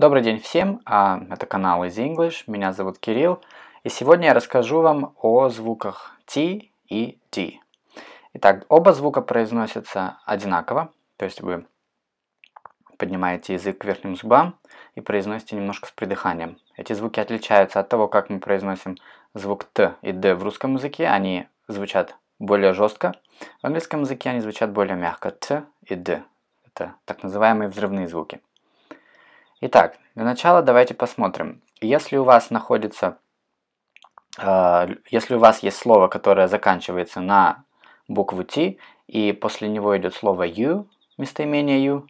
Добрый день всем, а, это канал Easy English, меня зовут Кирилл, и сегодня я расскажу вам о звуках T и D. Итак, оба звука произносятся одинаково, то есть вы поднимаете язык к верхним зубам и произносите немножко с придыханием. Эти звуки отличаются от того, как мы произносим звук Т и Д в русском языке, они звучат более жестко, в английском языке они звучат более мягко, Т и Д. Это так называемые взрывные звуки. Итак, для начала давайте посмотрим. Если у вас находится, э, если у вас есть слово, которое заканчивается на букву T, и после него идет слово U, местоимение U,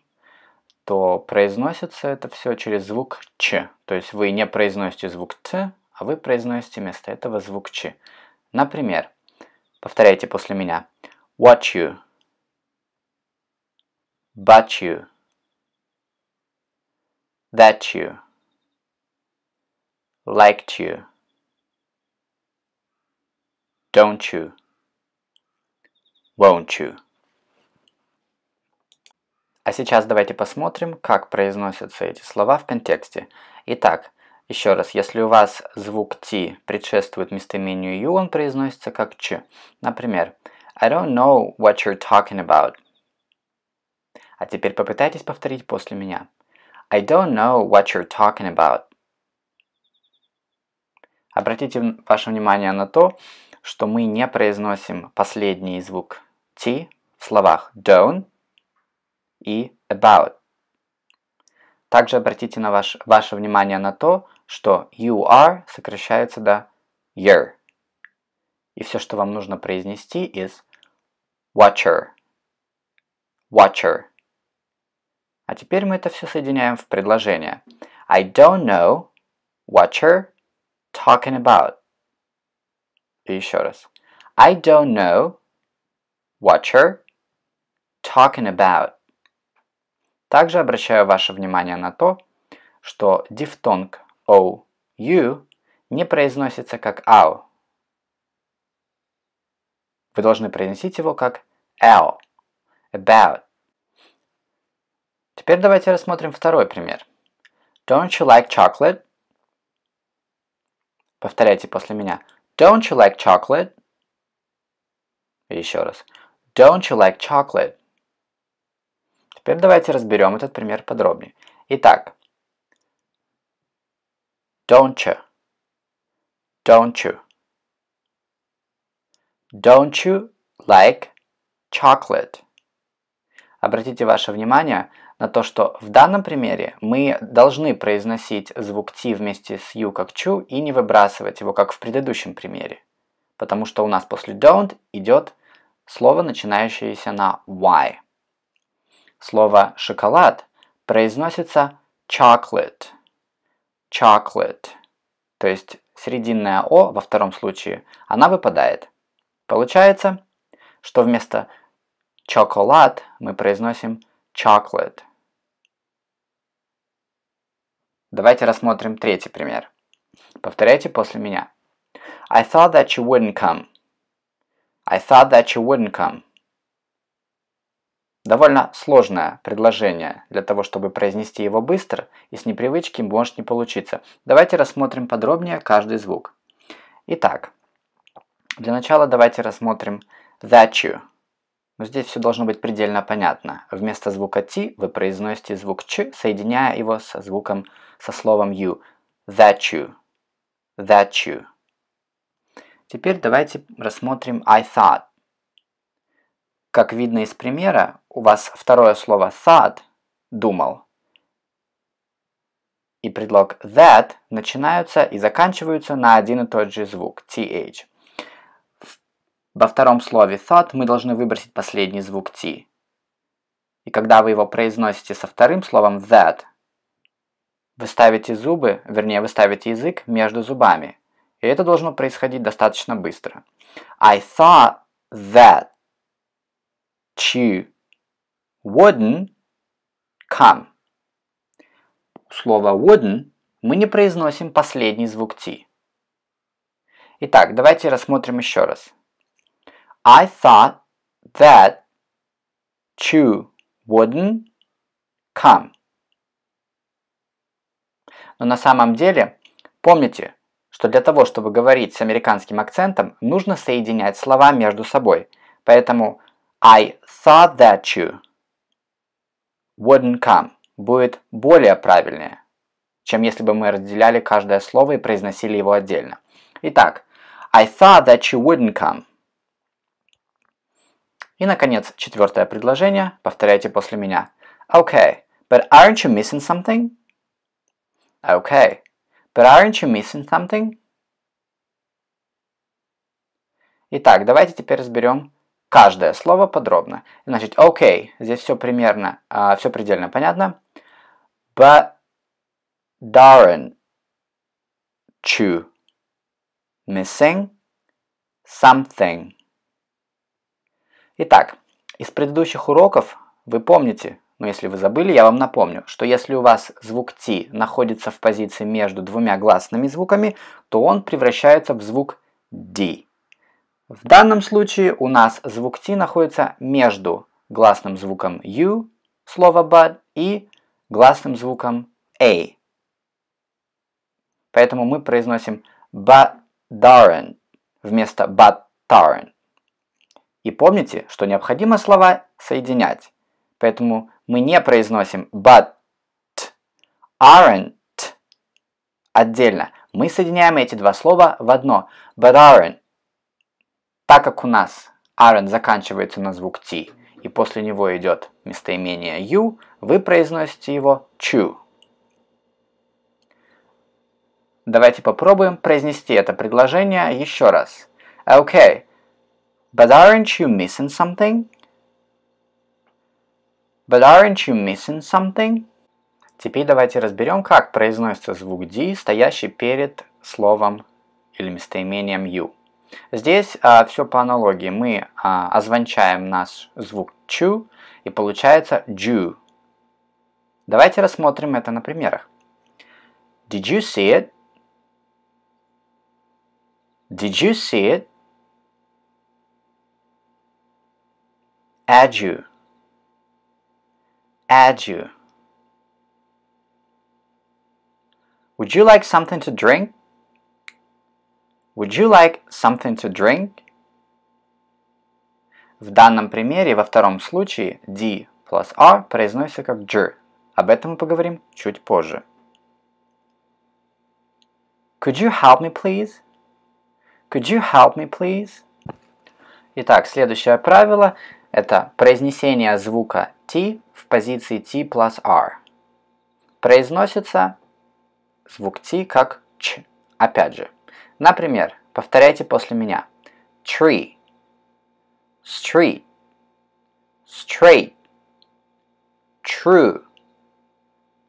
то произносится это все через звук Ч. То есть вы не произносите звук Т, а вы произносите вместо этого звук Ч. Например, повторяйте после меня. Watch you. But you that you, liked you, don't you, won't you. А сейчас давайте посмотрим, как произносятся эти слова в контексте. Итак, еще раз, если у вас звук T предшествует местоимению you, он произносится как Ч. Например, I don't know what you're talking about. А теперь попытайтесь повторить после меня. I don't know what you're talking about. Обратите ваше внимание на то, что мы не произносим последний звук T в словах don't и about. Также обратите на ваш, ваше внимание на то, что you are сокращается до you're. И все, что вам нужно произнести, is watcher. Watcher. А теперь мы это все соединяем в предложение. I don't know what you're talking about. И еще раз. I don't know what you're talking about. Также обращаю ваше внимание на то, что дифтонг OU не произносится как AU. Вы должны произносить его как L, about. Теперь давайте рассмотрим второй пример. Don't you like chocolate? Повторяйте после меня. Don't you like chocolate? И еще раз. Don't you like chocolate? Теперь давайте разберем этот пример подробнее. Итак. Don't you. Don't you. Don't you like chocolate? Обратите ваше внимание, на то, что в данном примере мы должны произносить звук T вместе с U как чу и не выбрасывать его, как в предыдущем примере, потому что у нас после don't идет слово, начинающееся на Y. Слово «шоколад» произносится chocolate, chocolate, то есть серединная «о» во втором случае, она выпадает. Получается, что вместо «чоколад» мы произносим «chocolate». Давайте рассмотрим третий пример. Повторяйте после меня. I thought that you wouldn't come. I thought that you wouldn't come. Довольно сложное предложение для того, чтобы произнести его быстро, и с непривычки может не получиться. Давайте рассмотрим подробнее каждый звук. Итак, для начала давайте рассмотрим that you. Но здесь все должно быть предельно понятно. Вместо звука T вы произносите звук Ч, соединяя его со звуком со словом you. That you. That you. Теперь давайте рассмотрим I thought. Как видно из примера, у вас второе слово thought – думал. И предлог that начинаются и заканчиваются на один и тот же звук – th. Во втором слове thought мы должны выбросить последний звук t. И когда вы его произносите со вторым словом that, вы ставите зубы, вернее, вы ставите язык между зубами. И это должно происходить достаточно быстро. I thought that you wouldn't come. Слово wouldn't мы не произносим последний звук T. Итак, давайте рассмотрим еще раз. I thought that you wouldn't come. Но на самом деле, помните, что для того, чтобы говорить с американским акцентом, нужно соединять слова между собой. Поэтому I thought that you wouldn't come будет более правильнее, чем если бы мы разделяли каждое слово и произносили его отдельно. Итак, I thought that you wouldn't come. И, наконец, четвертое предложение. Повторяйте после меня. Okay, but aren't you missing something? Okay, but aren't you missing something? Итак, давайте теперь разберем каждое слово подробно. Значит, okay, здесь все примерно, э, а, все предельно понятно. But, darn, you missing, something. Итак, из предыдущих уроков вы помните, но если вы забыли, я вам напомню, что если у вас звук Т находится в позиции между двумя гласными звуками, то он превращается в звук D. В данном случае у нас звук Т находится между гласным звуком U, слово but, и гласным звуком A. Поэтому мы произносим but darn вместо but tarn. И помните, что необходимо слова соединять. Поэтому мы не произносим but, aren't отдельно. Мы соединяем эти два слова в одно. But aren't. Так как у нас aren't заканчивается на звук T, и после него идет местоимение you, вы произносите его chew. Давайте попробуем произнести это предложение еще раз. Okay, but aren't you missing something? But aren't you missing something? Теперь давайте разберем, как произносится звук D, стоящий перед словом или местоимением you. Здесь а, все по аналогии. Мы а, озвончаем наш звук chu и получается ju. Давайте рассмотрим это на примерах. Did you see it? Did you see it? Adieu add you. Would you like something to drink? Would you like something to drink? В данном примере, во втором случае, D плюс R произносится как J. Об этом мы поговорим чуть позже. Could you help me, please? Could you help me, please? Итак, следующее правило – это произнесение звука T в позиции T плюс R. Произносится звук T как Ч. Опять же. Например, повторяйте после меня. Tree. Street. Straight. True.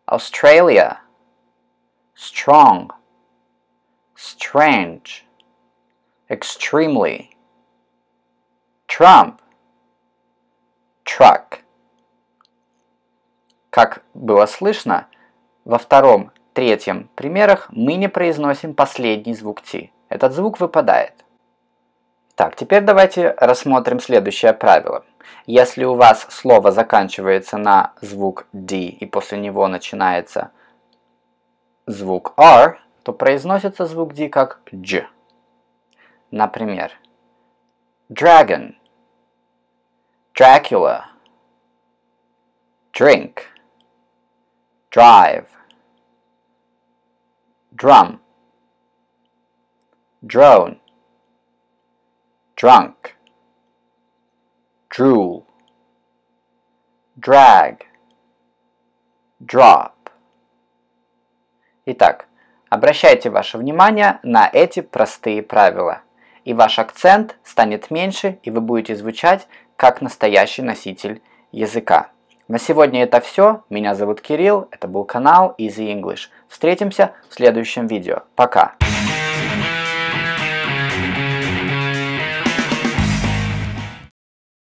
Australia. Strong. Strange. Extremely. Trump. Truck. Как было слышно, во втором, третьем примерах мы не произносим последний звук «ти». Этот звук выпадает. Так, теперь давайте рассмотрим следующее правило. Если у вас слово заканчивается на звук D и после него начинается звук R, то произносится звук D как Дж. Например, Dragon, Dracula, Drink – drive, drum, drone, drunk, drool, drag, drop. Итак, обращайте ваше внимание на эти простые правила, и ваш акцент станет меньше, и вы будете звучать как настоящий носитель языка. На сегодня это все. Меня зовут Кирилл, это был канал Easy English. Встретимся в следующем видео. Пока!